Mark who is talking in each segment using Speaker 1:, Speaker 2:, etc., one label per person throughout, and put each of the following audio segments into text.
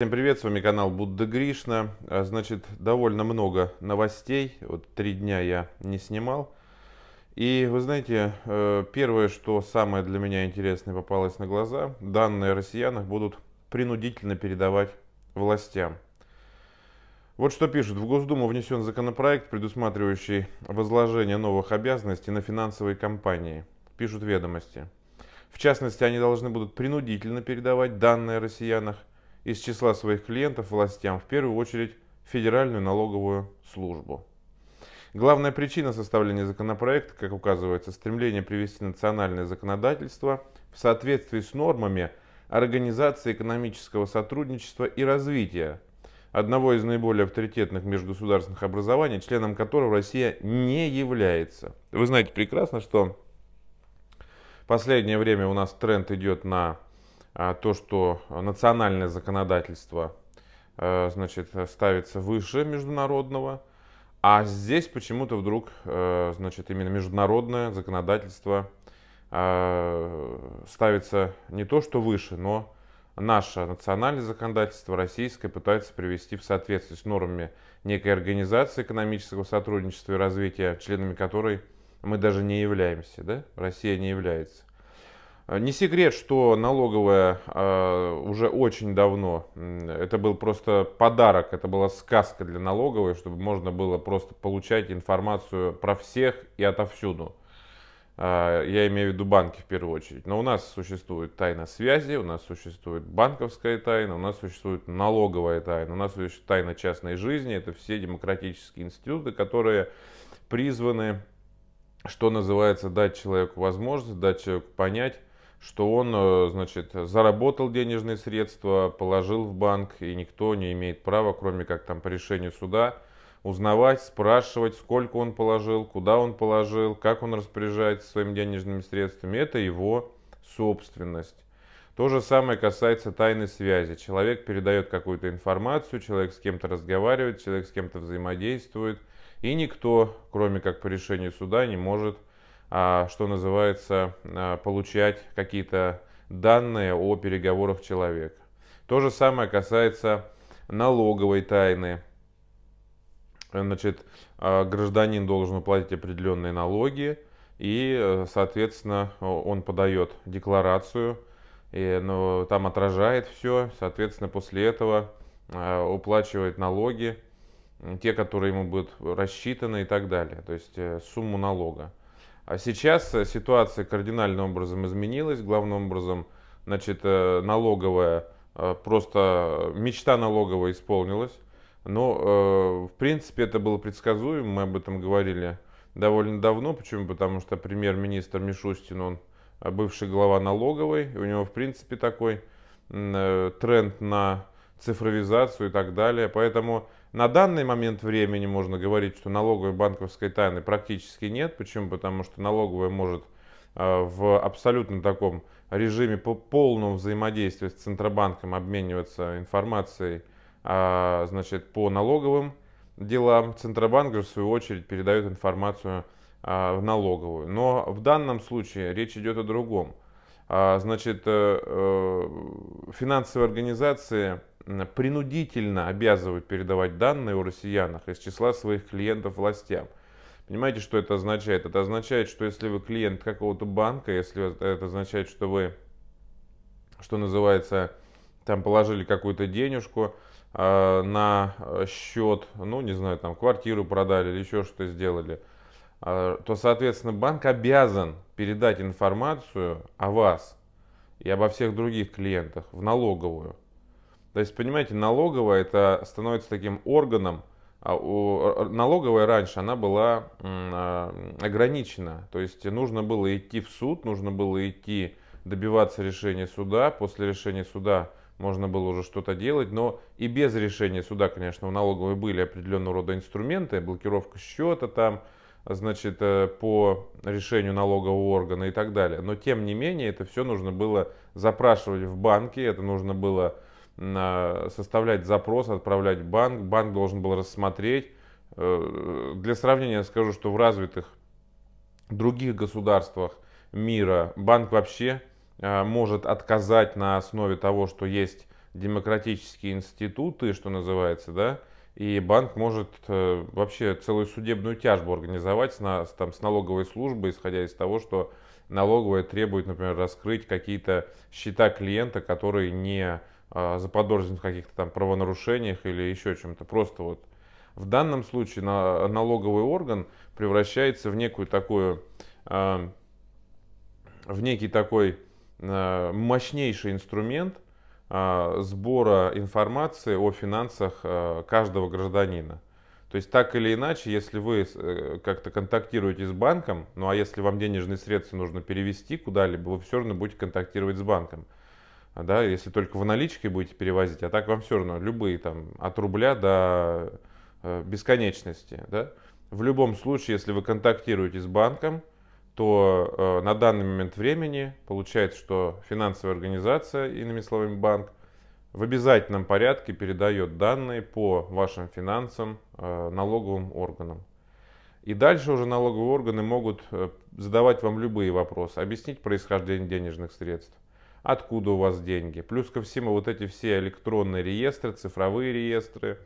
Speaker 1: Всем привет, с вами канал Будда Гришна. А, значит, довольно много новостей. Вот три дня я не снимал. И вы знаете, э, первое, что самое для меня интересное попалось на глаза, данные о будут принудительно передавать властям. Вот что пишут. В Госдуму внесен законопроект, предусматривающий возложение новых обязанностей на финансовые компании. Пишут ведомости. В частности, они должны будут принудительно передавать данные о россиянах из числа своих клиентов властям, в первую очередь Федеральную налоговую службу. Главная причина составления законопроекта, как указывается, стремление привести национальное законодательство в соответствии с нормами Организации экономического сотрудничества и развития, одного из наиболее авторитетных межгосударственных образований, членом которого Россия не является. Вы знаете прекрасно, что в последнее время у нас тренд идет на а, то, что национальное законодательство э, значит, ставится выше международного, а здесь почему-то вдруг э, значит, именно международное законодательство э, ставится не то, что выше, но наше национальное законодательство, российское, пытается привести в соответствие с нормами некой организации экономического сотрудничества и развития, членами которой мы даже не являемся, да? Россия не является. Э, не секрет, что налоговая э, уже очень давно, это был просто подарок, это была сказка для налоговой, чтобы можно было просто получать информацию про всех и отовсюду. Э, я имею в виду банки в первую очередь. Но у нас существует тайна связи, у нас существует банковская тайна, у нас существует налоговая тайна, у нас существует тайна частной жизни. Это все демократические институты, которые призваны, что называется, дать человеку возможность, дать человеку понять, что он, э, значит, заработал денежные средства, положил в банк, и никто не имеет права, кроме как там по решению суда, узнавать, спрашивать, сколько он положил, куда он положил, как он распоряжается своими денежными средствами. Это его собственность. То же самое касается тайной связи. Человек передает какую-то информацию, человек с кем-то разговаривает, человек с кем-то взаимодействует, и никто, кроме как по решению суда, не может а, что называется, а, получать какие-то данные о переговорах человека. То же самое касается налоговой тайны. Значит, а, гражданин должен платить определенные налоги, и, соответственно, он подает декларацию, и, ну, там отражает все, соответственно, после этого уплачивает налоги, те, которые ему будут рассчитаны и так далее, то есть э, сумму налога. А сейчас э, ситуация кардинальным образом изменилась. Главным образом, значит, э, налоговая, э, просто мечта налоговая исполнилась. Но, в принципе, это было предсказуемо, мы об этом говорили довольно давно. Почему? Потому что премьер-министр Мишустин, он бывший глава налоговой, у него, в принципе, такой тренд на цифровизацию и так далее. Поэтому на данный момент времени можно говорить, что налоговой банковской тайны практически нет. Почему? Потому что налоговая может э, в абсолютно таком режиме по полному взаимодействию с Центробанком обмениваться информацией а, значит, по налоговым делам. Центробанк же, в свою очередь, передает информацию а, в налоговую. Но в данном случае речь идет о другом. А, значит, э, э, финансовые организации принудительно обязывают передавать данные о россиянах из числа своих клиентов властям. Понимаете, что это означает? Это означает, что если вы клиент какого-то банка, если это означает, что вы, что называется, там положили какую-то денежку э, на счет, ну, не знаю, там квартиру продали или еще что то сделали, э, то, соответственно, банк обязан передать информацию о вас и обо всех других клиентах в налоговую. То есть, понимаете, налоговая это становится таким органом, а у, э, э, налоговая раньше она была а, ограничена. То есть нужно было идти в суд, нужно было идти добиваться решения суда. После решения суда можно было уже что-то делать, но и без решения суда, конечно, у налоговой были определенного рода инструменты, блокировка счета там, значит, э, по решению налогового органа и так далее. Но тем не менее это все нужно было запрашивать в банке, это нужно было составлять запрос, отправлять банк. Банк должен был рассмотреть. Э, для сравнения скажу, что в развитых других государствах мира банк вообще э, может отказать на основе того, что есть демократические институты, что называется, да, и банк может э, вообще целую судебную тяжбу организовать на, там, с налоговой службой, исходя из того, что налоговая требует, например, раскрыть какие-то счета клиента, которые не а, заподозрен в каких-то там правонарушениях или еще чем-то. Просто вот в данном случае на, налоговый орган превращается в некую такую, а, в некий такой а, мощнейший инструмент сбора информации о финансах каждого гражданина. То есть так или иначе, если вы э, как-то контактируете с банком, ну а если вам денежные средства нужно перевести куда-либо, вы все равно будете контактировать с банком. А, да, если только в наличке будете перевозить, а так вам все равно любые там от рубля до э, бесконечности, да. В любом случае, если вы контактируете с банком, то э, на данный момент времени получается, что финансовая организация, иными словами банк, в обязательном порядке передает данные по вашим финансам э, налоговым органам. И дальше уже налоговые органы могут э, задавать вам любые вопросы, объяснить происхождение денежных средств, откуда у вас деньги. Плюс ко всему вот эти все электронные реестры, цифровые реестры,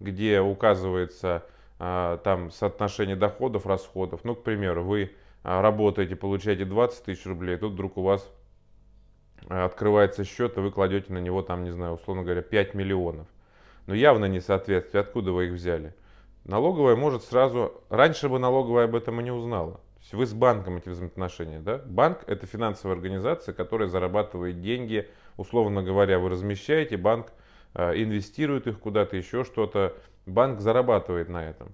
Speaker 1: где указывается а, там соотношение доходов, расходов. Ну, к примеру, вы а, работаете, получаете 20 тысяч рублей, тут вдруг у вас а, открывается счет, и вы кладете на него, там, не знаю, условно говоря, 5 миллионов. Но явно не несоответствие, откуда вы их взяли. Налоговая может сразу, раньше бы налоговая об этом и не узнала вы с банком эти взаимоотношения, да? Банк – это финансовая организация, которая зарабатывает деньги, условно говоря, вы размещаете, банк э, инвестирует их куда-то, еще что-то, банк зарабатывает на этом.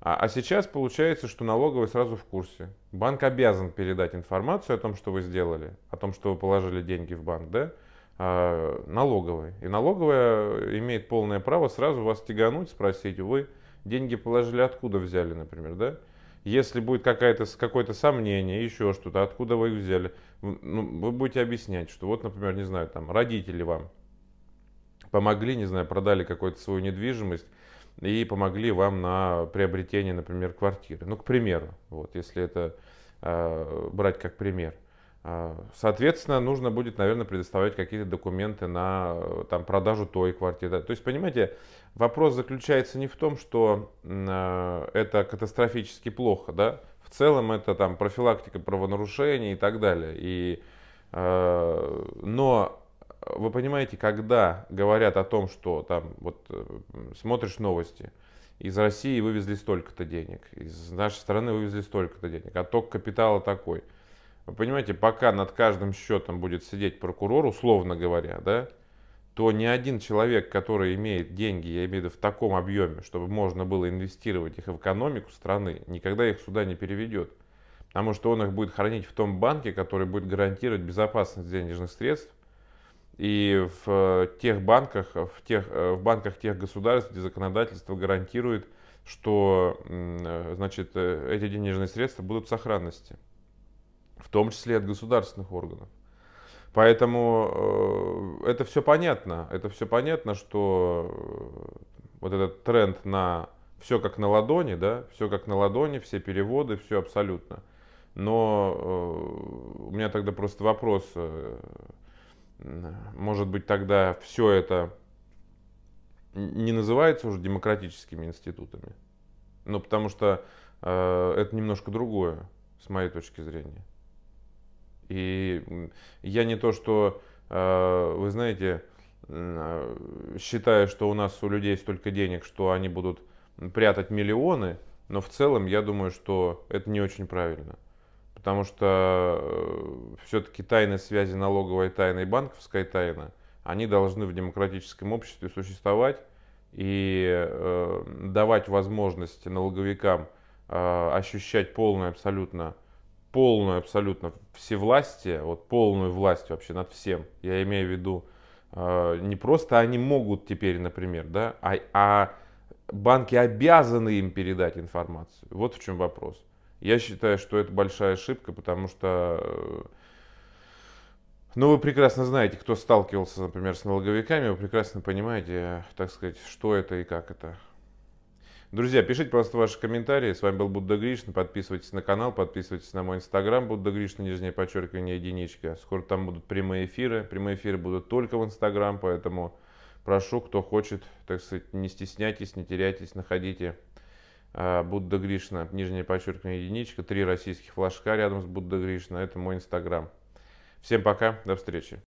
Speaker 1: А, а, сейчас получается, что налоговый сразу в курсе. Банк обязан передать информацию о том, что вы сделали, о том, что вы положили деньги в банк, да, а, Налоговый И налоговая э, имеет полное право сразу вас тягануть, спросить, вы деньги положили, откуда взяли, например, да? Если будет какое-то какое то сомнение, еще что-то, откуда вы их взяли, ну, вы будете объяснять, что вот, например, не знаю, там родители вам помогли, не знаю, продали какую-то свою недвижимость и помогли вам на приобретение, например, квартиры. Ну, к примеру, вот, если это э, брать как пример – а, соответственно, нужно будет, наверное, предоставлять какие-то документы на э, там, продажу той квартиры. То есть, понимаете, вопрос заключается не в том, что а, это катастрофически плохо, да? В целом это там профилактика правонарушений и так далее. И, а, но вы понимаете, когда говорят о том, что там вот э, смотришь новости, из России вывезли столько-то денег, из нашей страны вывезли столько-то денег, а отток капитала такой – вы понимаете, пока над каждым счетом будет сидеть прокурор, условно говоря, да, то ни один человек, который имеет деньги, я имею в виду в таком объеме, чтобы можно было инвестировать их в экономику страны, никогда их сюда не переведет. Потому что он их будет хранить в том банке, который будет гарантировать безопасность денежных средств, и в э, тех банках, в, тех, э, в банках тех государств, где законодательство гарантирует, что э, значит, эти денежные средства будут в сохранности в том числе и от государственных органов. Поэтому э, это все понятно, это все понятно, что э, вот этот тренд на все как на ладони, да, все как на ладони, все переводы, все абсолютно. Но э, у меня тогда просто вопрос, э, может быть тогда все это не называется уже демократическими институтами? Ну, потому что э, это немножко другое, с моей точки зрения. И я не то, что, э, вы знаете, э, считаю, что у нас у людей столько денег, что они будут прятать миллионы, но в целом я думаю, что это не очень правильно. Потому что э, все-таки тайны связи налоговой тайны и банковской тайны, они должны в демократическом обществе существовать и давать возможность налоговикам ощущать полную абсолютно полную абсолютно всевластие, вот полную власть вообще над всем. Я имею в виду, э, не просто они могут теперь, например, да, а, а банки обязаны им передать информацию. Вот в чем вопрос. Я считаю, что это большая ошибка, потому что... Э, ну, вы прекрасно знаете, кто сталкивался, например, с налоговиками, вы прекрасно понимаете, э, так сказать, что это и как это. Друзья, пишите просто ваши комментарии. С вами был Будда Гришна. Подписывайтесь на канал, подписывайтесь на мой инстаграм Будда Гришна нижнее подчеркивание, единичка. Скоро там будут прямые эфиры. Прямые эфиры будут только в инстаграм, поэтому прошу, кто хочет, так сказать, не стесняйтесь, не теряйтесь, находите а, Будда Гришна, нижнее подчеркивание, единичка, три российских флажка рядом с Будда Гришна. Это мой инстаграм. Всем пока, до встречи.